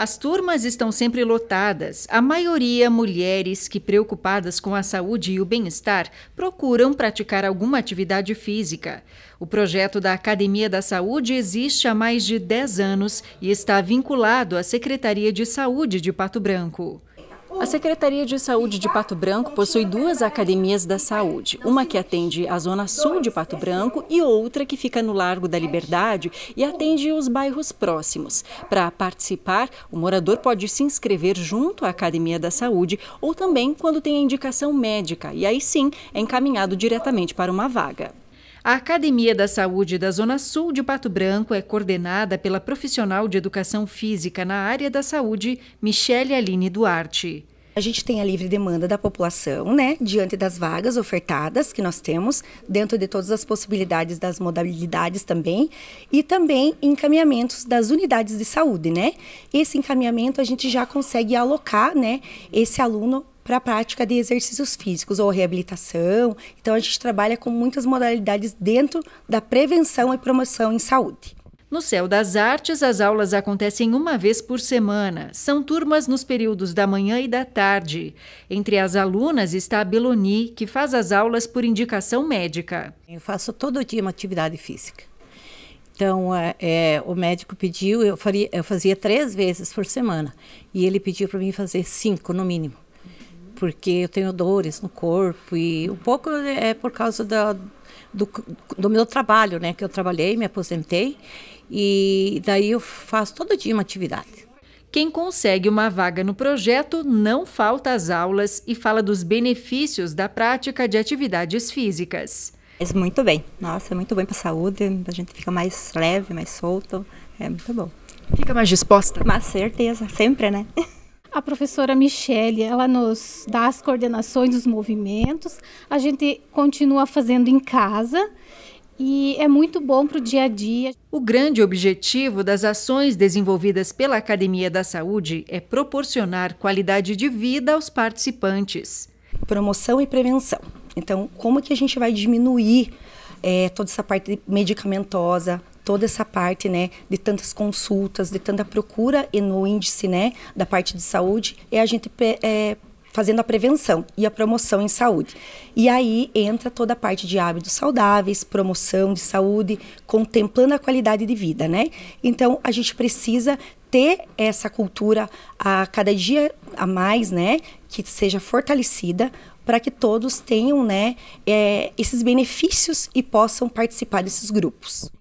As turmas estão sempre lotadas, a maioria mulheres que, preocupadas com a saúde e o bem-estar, procuram praticar alguma atividade física. O projeto da Academia da Saúde existe há mais de 10 anos e está vinculado à Secretaria de Saúde de Pato Branco. A Secretaria de Saúde de Pato Branco possui duas academias da saúde, uma que atende a zona sul de Pato Branco e outra que fica no Largo da Liberdade e atende os bairros próximos. Para participar, o morador pode se inscrever junto à Academia da Saúde ou também quando tem a indicação médica, e aí sim é encaminhado diretamente para uma vaga. A Academia da Saúde da Zona Sul de Pato Branco é coordenada pela profissional de educação física na área da saúde, Michele Aline Duarte. A gente tem a livre demanda da população, né, diante das vagas ofertadas que nós temos, dentro de todas as possibilidades das modalidades também, e também encaminhamentos das unidades de saúde, né? Esse encaminhamento a gente já consegue alocar, né, esse aluno para a prática de exercícios físicos ou reabilitação. Então, a gente trabalha com muitas modalidades dentro da prevenção e promoção em saúde. No Céu das Artes, as aulas acontecem uma vez por semana. São turmas nos períodos da manhã e da tarde. Entre as alunas está a Beloni, que faz as aulas por indicação médica. Eu faço todo dia uma atividade física. Então, é, é o médico pediu, eu, faria, eu fazia três vezes por semana. E ele pediu para mim fazer cinco, no mínimo porque eu tenho dores no corpo e um pouco é por causa da, do, do meu trabalho, né? Que eu trabalhei, me aposentei e daí eu faço todo dia uma atividade. Quem consegue uma vaga no projeto não falta às aulas e fala dos benefícios da prática de atividades físicas. É muito bem, nossa, é muito bem para a saúde, a gente fica mais leve, mais solto, é muito bom. Fica mais disposta? Com certeza, sempre, né? A professora Michele, ela nos dá as coordenações dos movimentos. A gente continua fazendo em casa e é muito bom para o dia a dia. O grande objetivo das ações desenvolvidas pela Academia da Saúde é proporcionar qualidade de vida aos participantes. Promoção e prevenção. Então, como que a gente vai diminuir é, toda essa parte medicamentosa, toda essa parte, né, de tantas consultas, de tanta procura e no índice, né, da parte de saúde, é a gente é, fazendo a prevenção e a promoção em saúde. E aí entra toda a parte de hábitos saudáveis, promoção de saúde, contemplando a qualidade de vida, né? Então a gente precisa ter essa cultura a cada dia a mais, né? Que seja fortalecida para que todos tenham, né? É, esses benefícios e possam participar desses grupos.